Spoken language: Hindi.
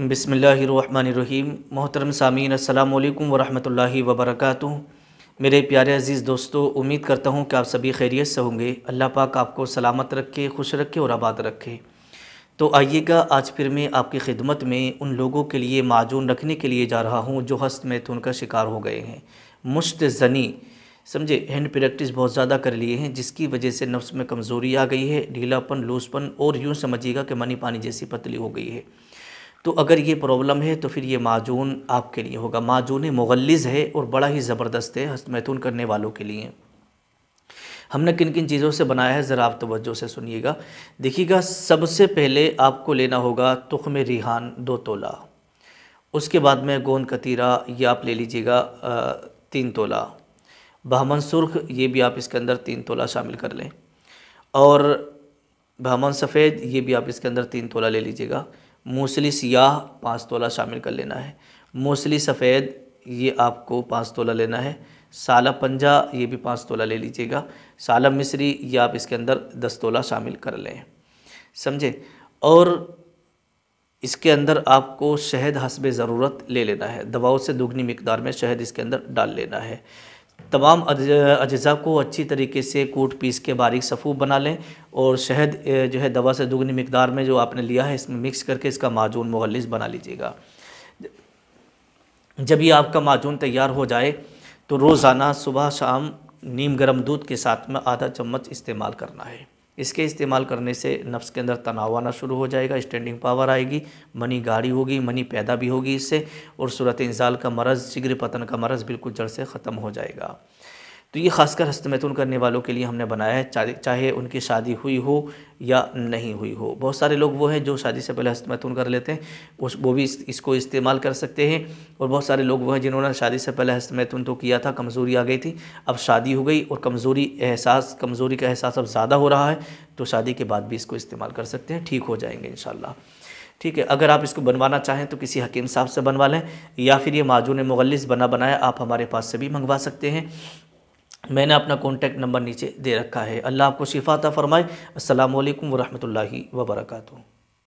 बसमीम मोहतरम सामीन अल्लाम वरहमल वबरक मेरे प्यारे अज़ीज़ दोस्तों उम्मीद करता हूँ कि आप सभी खैरियत से होंगे अल्लाह पाक आपको सलामत रखे खुश रखे और आबाद रखे तो आइएगा आज फिर मैं आपकी खिदमत में उन लोगों के लिए माजून रखने के लिए जा रहा हूँ जो हस्त मैथुन का शिकार हो गए हैं मुश्त जनी समझे हैंड प्रैक्टिस बहुत ज़्यादा कर लिए हैं जिसकी वजह से नफ्स में कमज़ोरी आ गई है ढीलापन लूसपन और यूँ समझिएगा कि मनी पानी जैसी पतली हो गई है तो अगर ये प्रॉब्लम है तो फिर ये माजून आपके लिए होगा माजून मुगलज़ है और बड़ा ही ज़बरदस्त है हस्त महतून करने वालों के लिए हमने किन किन चीज़ों से बनाया है ज़रा आप तवज्जो से सुनिएगा देखिएगा सबसे पहले आपको लेना होगा तुखम रिहान दो तोला उसके बाद में गोंद कतीरा ये आप ले लीजिएगा तीन तोला बहमन सुरख ये भी आप इसके अंदर तीन तोला शामिल कर लें और बहमन सफ़ेद ये भी आप इसके अंदर तीन तोला ले लीजिएगा मोसली सियाह पाँच तोला शामिल कर लेना है मोसली सफ़ेद ये आपको पाँच तोला लेना है साला पंजा ये भी पाँच तोला ले लीजिएगा साला मिस्री ये आप इसके अंदर दस तोला शामिल कर लें समझे और इसके अंदर आपको शहद हसब ज़रूरत ले लेना है दवाओं से दुगनी मकदार में शहद इसके अंदर डाल लेना है तमाम अज्जा को अच्छी तरीके से कूट पीस के बारीक सफ़ूफ बना लें और शहद जो है दवा से दुगनी मकदार में जो आपने लिया है इसमें मिक्स करके इसका माजून मुगलिस बना लीजिएगा जब ये आपका माजून तैयार हो जाए तो रोज़ाना सुबह शाम नीम गर्म दूध के साथ में आधा चम्मच इस्तेमाल करना है इसके इस्तेमाल करने से नफ्स के अंदर तनाव आना शुरू हो जाएगा स्टैंडिंग पावर आएगी मनी गाड़ी होगी मनी पैदा भी होगी इससे और सूरत इंसाल का मरज़ जिगर पतन का मरज़ बिल्कुल जड़ से ख़त्म हो जाएगा तो ये ख़ासकर हस्तमैथुन करने वालों के लिए हमने बनाया है चाहे उनकी शादी हुई हो या नहीं हुई हो बहुत सारे लोग वो हैं जो शादी से पहले हस्तमैथुन कर लेते हैं उस वो भी इस, इसको इस्तेमाल कर सकते हैं और बहुत सारे लोग वो हैं जिन्होंने शादी से पहले हस्तमैथुन तो किया था कमज़ोरी आ गई थी अब शादी हो गई और कमज़ोरी एहसास कमज़ोरी का एहसास अब ज़्यादा हो रहा है तो शादी के बाद भी इसको इस्तेमाल कर सकते हैं ठीक हो जाएंगे इन ठीक है अगर आप इसको बनवाना चाहें तो किसी हकीम साहब से बनवा लें या फिर ये माजून मुगलिस बना बनाया आप हमारे पास से भी मंगवा सकते हैं मैंने अपना कॉन्टैक्ट नंबर नीचे दे रखा है अल्लाह आपको शिफाता फ़रमाए अल्लाम वरहमल वर्का